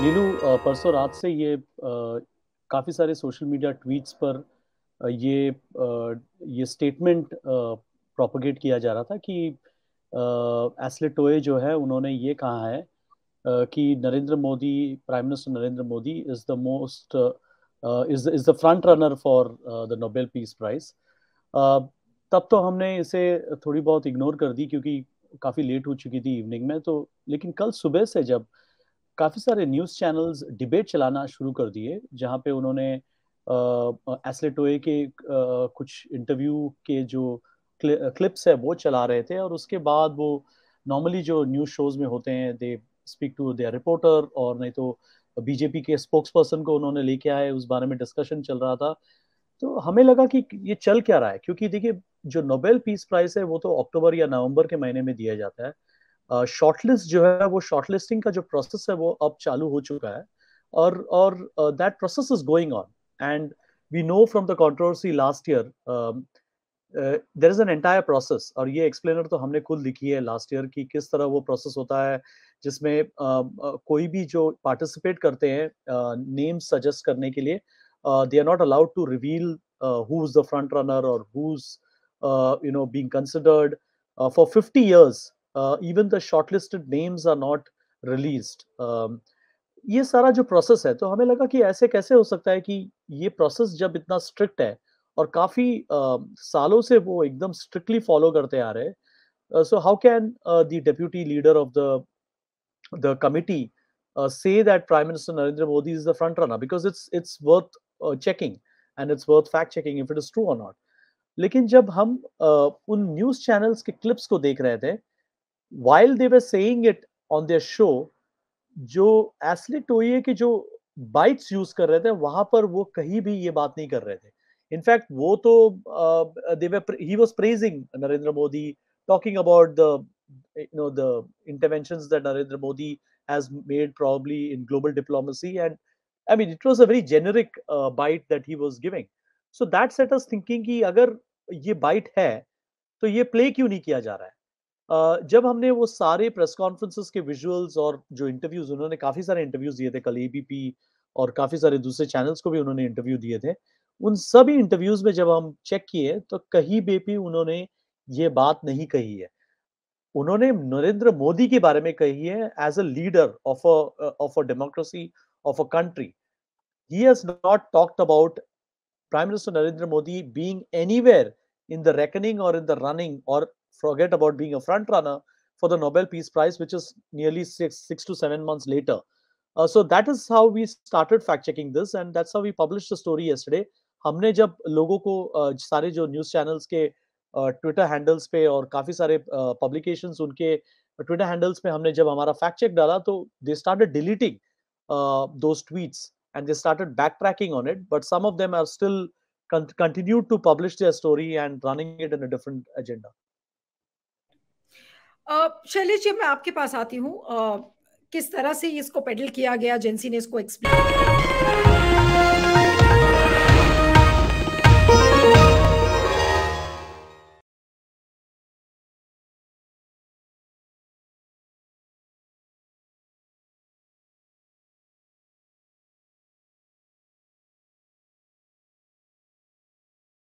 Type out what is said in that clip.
नीलू परसों रात से ये काफ़ी सारे सोशल मीडिया ट्वीट्स पर ये ये स्टेटमेंट प्रोपोगेट किया जा रहा था कि एसलेटोए जो है उन्होंने ये कहा है कि Narendra Modi prime minister Narendra Modi is the most is is the front runner for the Nobel peace prize तब तो हमने इसे थोड़ी बहुत इग्नोर कर दी क्योंकि काफ़ी लेट हो चुकी थी इवनिंग में तो लेकिन कल सुबह से जब uh, काफ़ी सारे न्यूज़ चैनल्स डिबेट चलाना शुरू कर दिए जहाँ पे उन्होंने एसलेटोए के आ, कुछ इंटरव्यू के जो क्लि, क्लिप्स है वो चला रहे थे और उसके बाद वो नॉर्मली जो न्यूज़ शोज में होते हैं they speak to the reporter और नहीं तो बीजेपी के स्पोक्स पर्सन को उन्होंने लेके आए उस बारे में डिस्कशन चल रहा था तो हमें लगा कि ये चल क्या रहा है क्योंकि देखिए जो नोबेल पीस प्राइज है वो तो अक्टूबर या नवंबर के महीने में दिया जाता है शॉर्टलिस्ट जो है वो शॉर्टलिस्टिंग का जो प्रोसेस है वो अब चालू हो चुका है और और that process is going on and we know from the controversy last year there is an entire process और ये एक्सप्लेनर तो हमने खुद लिखी है लास्ट ईयर की किस तरह वो प्रोसेस होता है जिसमें uh, uh, कोई भी जो पार्टिसिपेट करते हैं नेम uh, सजेस्ट करने के लिए they are not allowed to reveal who is the front runner और who is you know being considered for fifty years even uh, the names names are not um, ये सारा जो process है तो हमें लगा कि ऐसे कैसे हो सकता है कि ये प्रोसेस जब इतना स्ट्रिक्ट है और काफी uh, सालों से वो एकदम स्ट्रिक्टली फॉलो करते आ रहे so how can the deputy leader of the the committee say that prime minister Narendra Modi is the front runner because it's it's worth checking and it's worth fact checking if it is true or not लेकिन जब हम uh, उन news channels के clips को देख रहे थे while they were saying it on their show जो एसलिट हुई है कि जो बाइट्स यूज कर रहे थे वहां पर वो कहीं भी ये बात नहीं कर रहे थे इनफैक्ट वो तो he was praising Narendra Modi talking about the you know the intervention the Narendra Modi has made probably in global diplomacy and I mean it was a very generic bite that he was giving so that set us thinking अगर ये bite है तो ये play क्यों नहीं किया जा रहा है जब हमने वो सारे प्रेस कॉन्फ्रेंसेस के विजुअल्स और जो इंटरव्यूज उन्होंने काफी सारे इंटरव्यूज दिए थे कल एबीपी और काफी सारे दूसरे चैनल्स को भी उन्होंने इंटरव्यू दिए थे उन सभी इंटरव्यूज में जब हम चेक किए तो कहीं पे भी उन्होंने ये बात नहीं कही है उन्होंने नरेंद्र मोदी के बारे में कही है as a leader of of of a democracy of a country he has not talked about prime minister Narendra Modi being anywhere in the reckoning or in the running or forget about being a front runner for the Nobel Peace Prize, which is nearly six, six to seven months later. Uh, so that is how we started fact checking this, and that's how we published the story yesterday. हमने जब लोगों को uh, सारे जो news channels के Twitter uh, handles पे और काफी सारे पब्लिकेशन uh, उनके ट्विटर हैंडल्स पे हमने जब हमारा फैक्ट चेक डाला तो they started deleting those tweets and they started backtracking on it but some of them are still con- continued to publish their story and running it in a different agenda. Uh, Shailesh ji मैं आपके पास आती हूँ uh, किस तरह से इसको pedal किया गया जेंसी ने इसको एक्सप्लेन